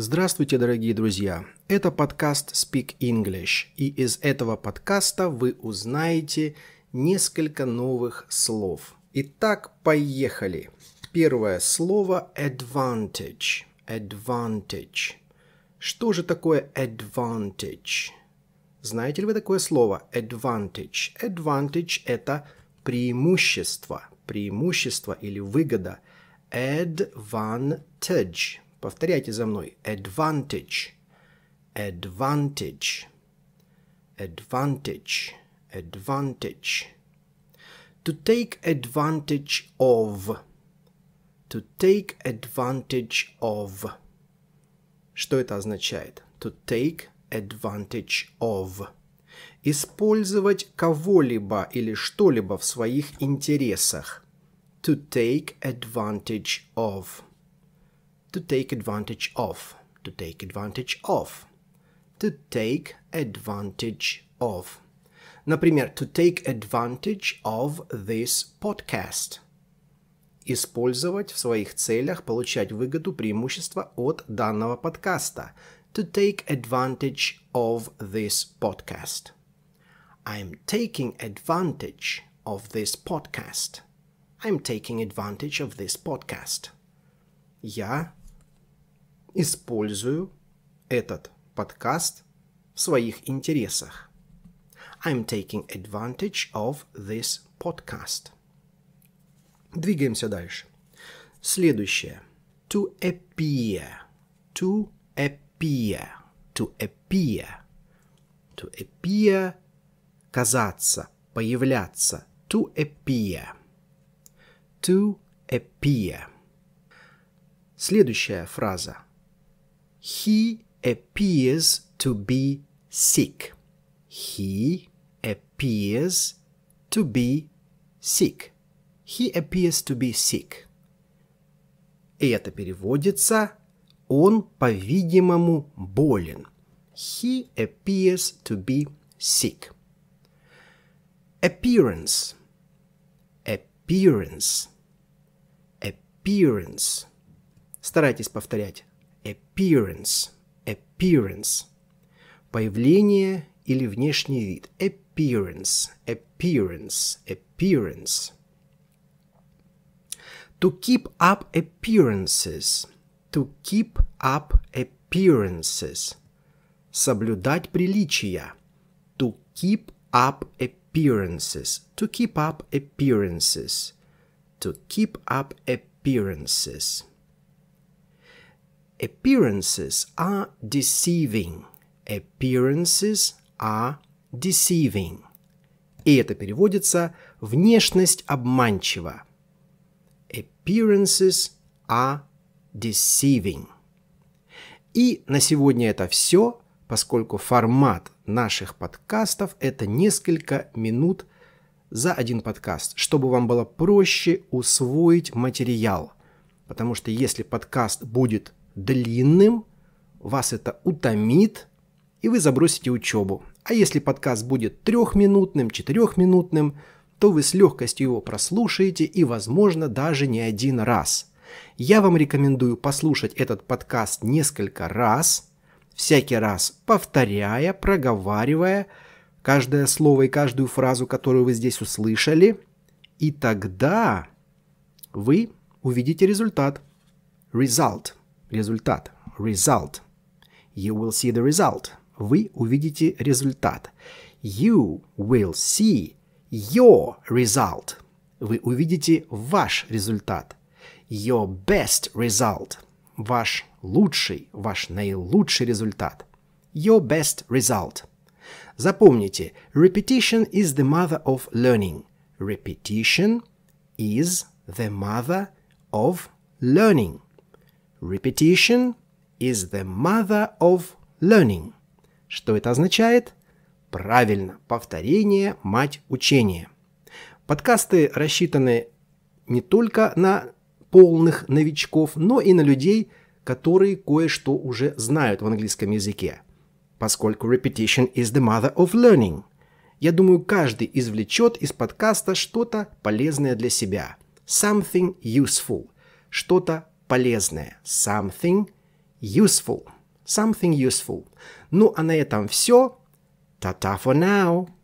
Здравствуйте, дорогие друзья! Это подкаст Speak English, и из этого подкаста вы узнаете несколько новых слов. Итак, поехали! Первое слово advantage. Advantage. Что же такое advantage? Знаете ли вы такое слово advantage? Advantage – это преимущество, преимущество или выгода. Advantage – Повторяйте за мной. Advantage. Advantage. Advantage. Advantage. To take advantage of. To take advantage of. Что это означает? To take advantage of. Использовать кого-либо или что-либо в своих интересах. To take advantage of to take advantage of, to take advantage of, to take advantage of. Например, to take advantage of this podcast. Использовать в своих целях, получать выгоду, преимущество от данного подкаста. To take advantage of this podcast. I'm taking advantage of this podcast. I'm taking advantage of this podcast. Я использую этот подкаст в своих интересах. I'm taking advantage of this podcast. Двигаемся дальше. Следующее. To appear. To appear. To appear. To appear. Казаться. Появляться. To appear. To appear. Следующая фраза – He appears to be sick. He appears to be sick. He appears to be sick. И это переводится «он, по-видимому, болен». He appears to be sick. Appearance. Appearance. Appearance. Старайтесь повторять. appearance, appearance. Появление или внешний вид. Appearance, appearance, appearance. To keep up appearances. To keep up appearances. Соблюдать приличия. To keep up appearances. To keep up appearances. To keep up appearances. appearances are deceiving. Appearances are deceiving. И это переводится «внешность обманчива». Appearances are deceiving. И на сегодня это все, поскольку формат наших подкастов – это несколько минут за один подкаст, чтобы вам было проще усвоить материал. Потому что если подкаст будет – длинным, вас это утомит, и вы забросите учебу. А если подкаст будет трехминутным, четырехминутным, то вы с легкостью его прослушаете и, возможно, даже не один раз. Я вам рекомендую послушать этот подкаст несколько раз, всякий раз повторяя, проговаривая каждое слово и каждую фразу, которую вы здесь услышали, и тогда вы увидите результат. Result – результат, result. You will see the result. Вы увидите результат. You will see your result. Вы увидите ваш результат. Your best result. Ваш лучший, ваш наилучший результат. Your best result. Запомните, repetition is the mother of learning. Repetition is the mother of learning. Repetition is the mother of learning. Что это означает? Правильно, повторение – мать учения. Подкасты рассчитаны не только на полных новичков, но и на людей, которые кое-что уже знают в английском языке. Поскольку repetition is the mother of learning. Я думаю, каждый извлечет из подкаста что-то полезное для себя. Something useful. Что-то полезное. Something useful. Something useful. Ну, а на этом все. Та-та for now.